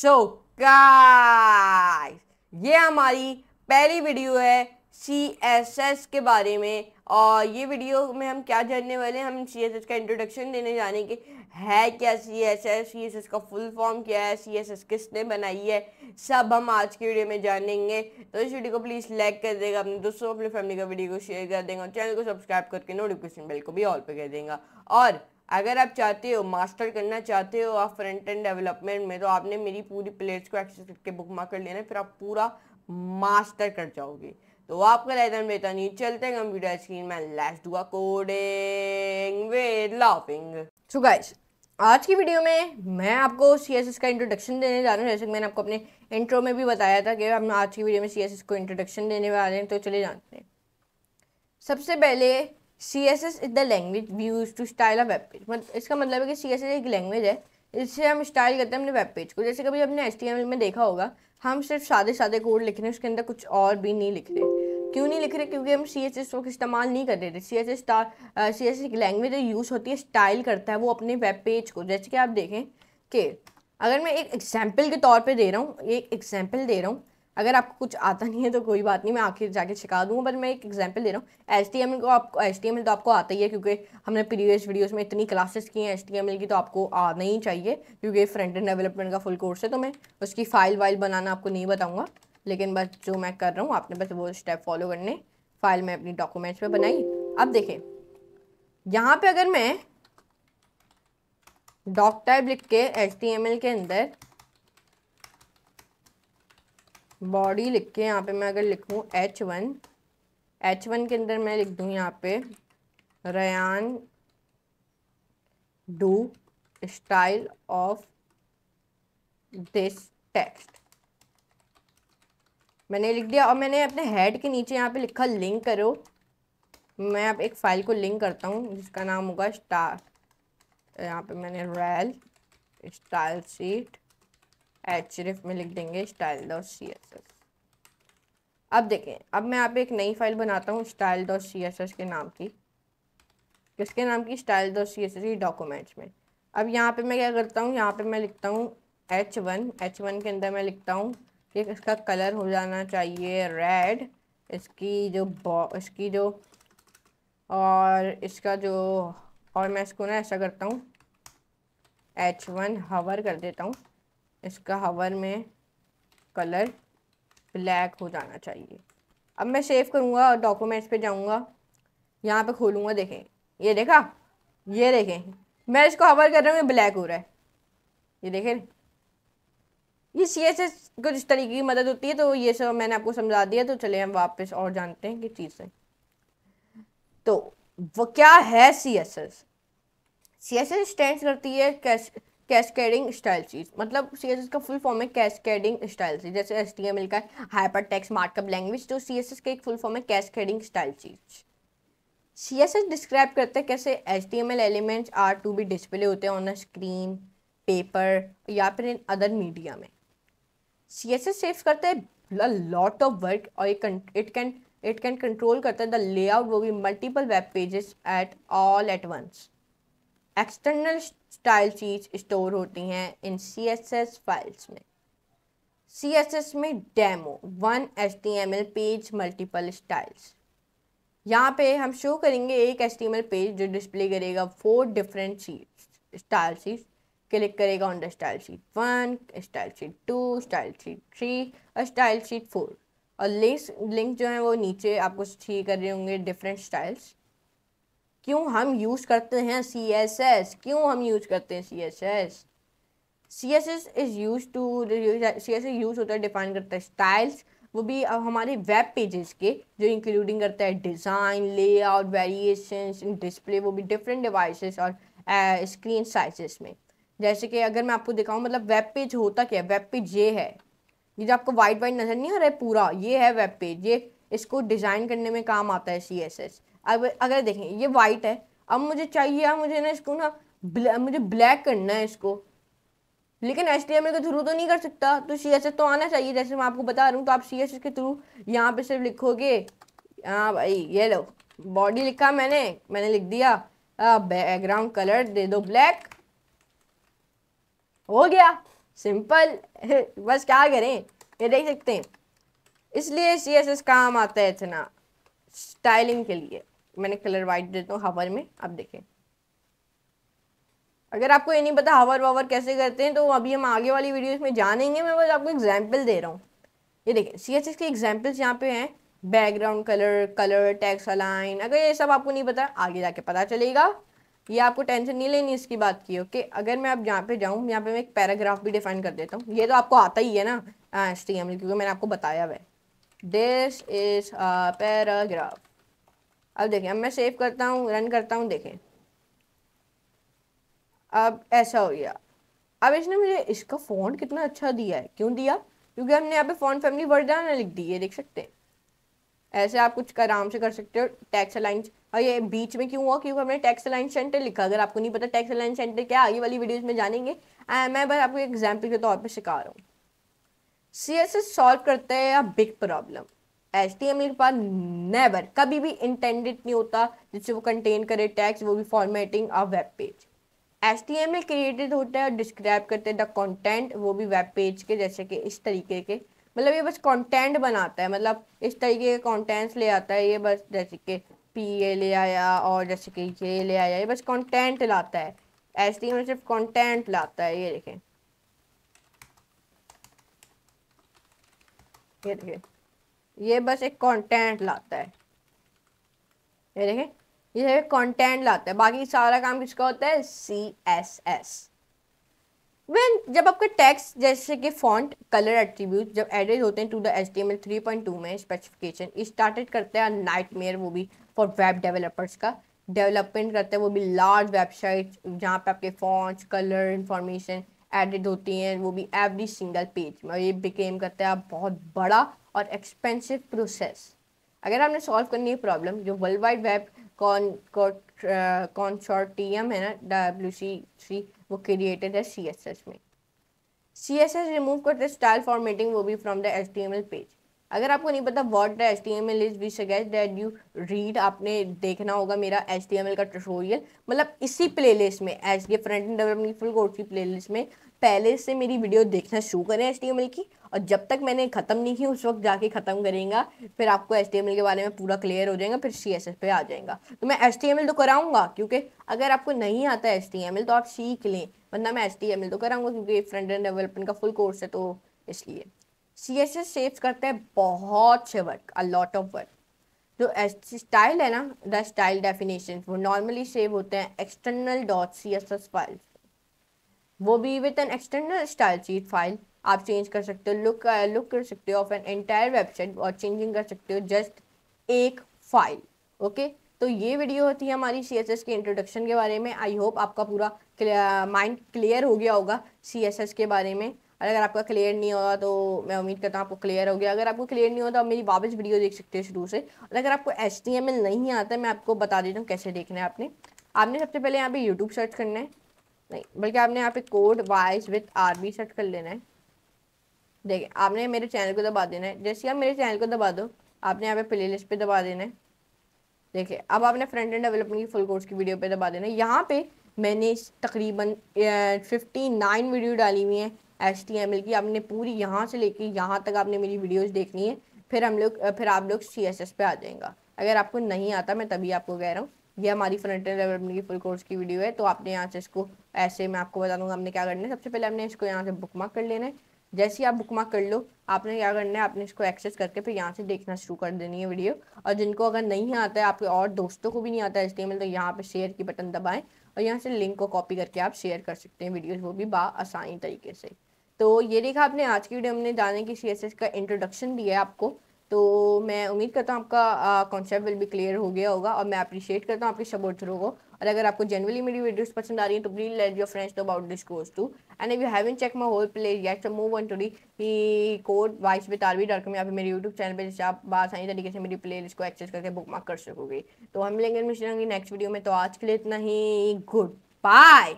so guys ये हमारी पहली वीडियो है सी एस एस के बारे में और ये वीडियो में हम क्या जानने वाले हैं हम सी एस एस का इंट्रोडक्शन देने जाने के है क्या C S S C S S का फुल फॉर्म क्या है सी एस एस किसने बनाई है सब हम आज की वीडियो में जानेंगे तो इस वीडियो को प्लीज़ लाइक कर देगा अपने दोस्तों अपने फैमिली का वीडियो को शेयर कर देगा और चैनल को सब्सक्राइब करके नोटिफिकेशन बिल को भी ऑल पर कर देगा और अगर आप चाहते हो मास्टर करना चाहते हो आप फ्रंट एंड डेवलपमेंट में तो आपने मेरी पूरी प्लेट्स को एक्सेस करके बुक मार्क कर लेना फिर आप पूरा मास्टर कर जाओगे तो आपका लेसन बेहतर नहीं चलते हैं कंप्यूटर स्क्रीन में let's do a coding with laughing so guys आज की वीडियो में मैं आपको सी का इंट्रोडक्शन देने जा रहा हूँ जैसे कि मैंने आपको अपने इंट्रो में भी बताया था कि हम आज की वीडियो में सी को इंट्रोडक्शन देने वाले हैं तो चले जानते हैं सबसे पहले C S S is the language we use to style a web page मतलब इसका मतलब है कि सी एस एस एक लैंग्वेज है इससे हम स्टाइल करते हैं अपने वेब पेज को जैसे कभी आपने एस टी एम एल में देखा होगा हम सिर्फ सादे सादे कोड लिख रहे हैं उसके अंदर कुछ और भी नहीं लिख रहे क्यों नहीं लिख रहे क्योंकि हम सी एच एस को इस्तेमाल नहीं कर रहे थे C S S C S S एक लैंग्वेज यूज़ होती है स्टाइल करता है वो अपने वेब पेज को जैसे कि आप देखें कि अगर मैं एक एग्जाम्पल के तौर पर दे रहा हूँ एक एग्जाम्पल दे रहा हूँ अगर आपको कुछ आता नहीं है तो कोई बात नहीं मैं आखिर जाके सिखा दूँगा बट मैं एक एग्जाम्पल दे रहा हूँ एच टी एम को आपको एच टी एम एल तो आपको आता ही है क्योंकि हमने प्रीवियस वीडियोज़ में इतनी क्लासेस की हैं एच टी एम एल की तो आपको आना ही चाहिए क्योंकि फ्रंट एंड डेवलपमेंट का फुल कोर्स है तो मैं उसकी फाइल वाइल बनाना आपको नहीं बताऊँगा लेकिन बस जो मैं कर रहा हूँ आपने बस वो स्टेप फॉलो करने फाइल मैं अपनी डॉक्यूमेंट्स में बनाई अब देखें यहाँ पर अगर मैं डॉक टाइप लिख के एच टी एम एल के अंदर बॉडी लिख के यहाँ पे मैं अगर लिखूँ एच वन एच वन के अंदर मैं लिख दूँ यहाँ पे Ryan do style of this text मैंने लिख दिया और मैंने अपने हेड के नीचे यहाँ पे लिखा लिंक करो मैं अब एक फ़ाइल को लिंक करता हूँ जिसका नाम होगा स्टार यहाँ पे मैंने रैल स्टाइल सीट एच सिर्फ में लिख देंगे style dot C S S अब देखें अब मैं आप एक नई फाइल बनाता हूँ style dot C S S के नाम की किसके नाम की style dot C S S की डॉक्यूमेंट्स में अब यहाँ पे मैं क्या करता हूँ यहाँ पे मैं लिखता हूँ एच वन एच वन के अंदर मैं लिखता हूँ कि इसका कलर हो जाना चाहिए रेड इसकी जो बॉ इसकी जो और इसका जो और मैं इसको ना ऐसा करता हूँ एच वन हवर कर देता हूँ इसका हवर में कलर ब्लैक हो जाना चाहिए अब मैं सेव करूँगा और डॉक्यूमेंट्स पे जाऊँगा यहाँ पे खोलूँगा देखें ये देखा ये देखें मैं इसको हवर कर रहा हूँ ये ब्लैक हो रहा है ये देखें ये सी एस एस कुछ जिस तरीके की मदद होती है तो ये सब मैंने आपको समझा दिया तो चले हम वापस और जानते हैं कि चीज़ तो वो क्या है C S S C S S stand करती है कैसे कैस्केडिंग स्टाइल चीज मतलब सी एस एस का फुल फॉर्म है कैस्केडिंग स्टाइल चीज जैसे एस टी एम एल का हाइपर टेक्स मार्कअप लैंग्वेज तो सी एस एस का एक फुल फॉर्म है कैस्केडिंग स्टाइल चीज सी एस एस डिस्क्राइब करते हैं कैसे H T M L elements are to be display होते हैं ऑन अ स्क्रीन पेपर या फिर इन अदर मीडिया में सी एस एस सेव करते हैं लॉट ऑफ वर्क और it can it can control करता है द लेआउट वो भी multiple web pages at all at once external style चीज स्टोर होती हैं in C S S files में सी एस एस में demo one H T M L page multiple styles यहाँ पे हम शो करेंगे एक H T M L page जो डिस्प्ले करेगा four different sheet style sheet click करेगा on the style sheet one style sheet two style sheet three और style sheet four और लिंक लिंक जो है वो नीचे आपको ठीक कर रहे होंगे डिफरेंट स्टाइल्स क्यों हम यूज़ करते हैं सी एस एस क्यों हम यूज़ करते हैं C S S C S S is use to C S S use होता है डिफाइन करता है स्टाइल्स वो भी अब हमारे वेब पेजेस के जो इंक्लूडिंग करता है डिज़ाइन लेआउट वेरिएशन डिस्प्ले वो भी डिफरेंट डिवाइसेस और स्क्रीन uh, साइजेस में जैसे कि अगर मैं आपको दिखाऊं मतलब वेब पेज होता क्या है वेब पेज ये है ये जो आपको वाइट वाइट नज़र नहीं आ रहा है पूरा ये है वेब पेज ये इसको डिज़ाइन करने में काम आता है सी एस एस अब अगर देखें ये वाइट है अब मुझे चाहिए मुझे ना इसको ना ब्ला, मुझे ब्लैक करना है इसको लेकिन एच डी एम एल के थ्रू तो नहीं कर सकता तो सी एस एस तो आना चाहिए जैसे मैं आपको बता रहा हूँ तो आप सी एस एस के थ्रू यहाँ पे सिर्फ लिखोगे हाँ भाई ये लो बॉडी लिखा मैंने मैंने लिख दिया बैकग्राउंड कलर दे दो ब्लैक हो गया सिंपल बस क्या करें ये देख सकते हैं इसलिए सी एस एस काम आता है इतना स्टाइलिंग के लिए मैंने कलर वाइट देता हूँ हावर में आप देखें अगर आपको ये नहीं पता हावर वावर कैसे करते हैं तो अभी हम आगे वाली वीडियोस में जानेंगे मैं बस आपको एग्जांपल दे रहा हूँ ये देखें सी एच एस के एग्जाम्पल्स यहाँ पे हैं background colour colour text align अगर ये सब आपको नहीं पता आगे जाके पता चलेगा ये आपको टेंशन नहीं लेनी इसकी बात की ओके अगर मैं आप यहाँ पे जाऊँ यहाँ पे मैं एक पैराग्राफ भी डिफाइन कर देता हूँ ये तो आपको आता ही है ना एस टी एम क्योंकि मैंने आपको बताया वह दिस इज़ पैराग्राफ अब देखें अब मैं सेव करता हूँ रन करता हूँ देखें अब ऐसा हो गया अब इसने मुझे इसका फ़ॉन्ट कितना अच्छा दिया है क्यों दिया क्योंकि हमने यहाँ पे फ़ॉन्ट फैमिली वर्डाना लिख दी है देख सकते हैं ऐसे आप कुछ आराम से कर सकते हो टैक्स अलाइंस और ये बीच में क्यों हुआ क्योंकि हमने टैक्स अलाइंस सेंटर लिखा अगर आपको नहीं पता टैक्स अलाइंस सेंटर क्या आगे वाली वीडियोज में जानेंगे आ, मैं बस आपको एग्जाम्पल के तौर पर सिखा रहा हूँ सी एस एस सॉल्व करते हैं या big problem H T M L के पास नेवर कभी भी इंटेंडेड नहीं होता जिससे वो कंटेन करे टैक्स वो भी formatting of web page H T M L created होता है और डिस्क्राइब करते हैं द कॉन्टेंट वो भी वेब पेज के जैसे कि इस तरीके के मतलब ये बस कंटेंट बनाता है मतलब इस तरीके के कंटेंट्स ले आता है ये बस जैसे कि पी ए ले आया और जैसे कि ये ले आया ये बस कंटेंट लाता है एच टी एम एल सिर्फ कंटेंट लाता है ये देखें ये देखें ये बस एक कंटेंट लाता है ये देखें ये कंटेंट लाता है बाकी सारा काम किसका होता है सी एस एस वेन जब आपके टेक्स जैसे कि फॉन्ट कलर एट्रीब्यूट जब एडेड होते हैं to the H D M L three point two में स्पेसिफिकेशन स्टार्टेड करते हैं नाइट मेयर वो भी फॉर वेब डेवलपर्स का डेवलपमेंट करते हैं वो भी लार्ज वेबसाइट जहाँ पे आपके फॉन्ट्स कलर इंफॉर्मेशन एडिड होती हैं वो भी एवरी सिंगल पेज में और ये बिकेम करता है आप बहुत बड़ा और एक्सपेंसिव प्रोसेस अगर आपने सॉल्व करनी है प्रॉब्लम जो World Wide Web con consortium है ना डब्ल्यू सी सी वो क्रिएटेड है सी एस एस में सी एस एस रिमूव करते स्टाइल फॉर्मेटिंग वो भी from the H T M L page अगर आपको नहीं पता what the H T M L is we suggest that you read आपने देखना होगा मेरा एच टी एम एल का ट्यूटोरियल मतलब इसी प्ले लिस्ट में H D front end development full course की प्ले लिस्ट में पहले से मेरी वीडियो देखना शुरू करें एच टी एम एल की और जब तक मैंने ख़त्म नहीं की उस वक्त जाके ख़त्म करेंगे फिर आपको एच टी एम एल के बारे में पूरा क्लियर हो जाएगा फिर सी एस एस पे आ जाएगा तो मैं एच टी एम एल तो कराऊंगा क्योंकि अगर आपको नहीं आता एच टी एम एल तो आप सीख लें वरना मैं एच टी एम एल तो कराऊंगा क्योंकि फ्रंट एंड डेवलपमेंट का फुल कोर्स है तो इसलिए सी एस एस शेप्स करते हैं बहुत से work a lot of work जो स्टाइल है ना द स्टाइल डेफिनेशन वो नॉर्मली सेव होते हैं external dot C S S file वो भी with an external style sheet file आप चेंज कर सकते हो लुक लुक uh, कर सकते हो ऑफ एन एंटायर वेबसाइट और चेंजिंग कर सकते हो जस्ट एक फाइल ओके तो ये वीडियो होती है हमारी सी एस एस के इंट्रोडक्शन के बारे में आई होप आपका पूरा माइंड क्लियर हो गया होगा सी एस एस के बारे में अगर आपका क्लियर नहीं होगा तो मैं उम्मीद करता हूँ आपको क्लियर हो गया अगर आपको क्लियर नहीं होता तो आप मेरी वापस वीडियो देख सकते हो शुरू से और अगर आपको एच नहीं आता मैं आपको बता देता हूँ कैसे देखना है आपने आपने सबसे पहले यहाँ पे यूट्यूब सर्च करना है नहीं बल्कि आपने यहाँ पे code wise with B search कर लेना है देखिए आपने मेरे चैनल को दबा देना है जैसे आप मेरे चैनल को दबा दो आपने यहाँ पे प्ले लिस्ट पर दबा देना है देखिए अब आपने फ्रंट एंड डेवलपमेंट की फुल कोर्स की वीडियो पे दबा देना है यहाँ पे मैंने तकरीबन फिफ्टी नाइन वीडियो डाली हुई है एच की आपने पूरी यहाँ से लेके यहाँ तक आपने मेरी वीडियोस देखनी है फिर हम लोग फिर आप लोग सी एस एस पे आ जाएगा अगर आपको नहीं आता मैं तभी आपको कह रहा हूँ ये हमारी फ्रंट एंड डेवलपमेंट की फुल कोर्स की वीडियो है तो आपने यहाँ से इसको ऐसे मैं आपको बता दूंगा हमने क्या करना है सबसे पहले हमने इसको यहाँ से बुक मार्क कर लेना है जैसे ही आप बुक मार्क कर लो आपने क्या करना है आपने इसको एक्सेस करके फिर यहाँ से देखना शुरू कर देनी है वीडियो और जिनको अगर नहीं आता है आपके और दोस्तों को भी नहीं आता है एच तो यहाँ पर शेयर की बटन दबाएं और यहाँ से लिंक को कॉपी करके आप शेयर कर सकते हैं वीडियोज़ वो भी बा आसानी तरीके से तो ये देखा आपने आज की वीडियो हमने जाने की सी का इंट्रोडक्शन दिया है आपको तो मैं उम्मीद करता हूँ आपका कॉन्सेप्ट विल भी क्लियर हो गया होगा और मैं अप्रिशिएट करता हूँ आपके सपोर्टरों को और अगर आपको जनरली मेरी वीडियोस पसंद आ रही हैं तो please let your friends know about this course too and if you haven't check my whole play yet move on to he code wise with RV dot com या फिर मेरे यूट्यूब चैनल पर जैसे आप आसानी तरीके से मेरी प्ले को एक्सेस करके बुक मार्क कर सकोगे तो हम लेंगे मिशन नेक्स्ट वीडियो में तो आज के लिए इतना ही गुड बाय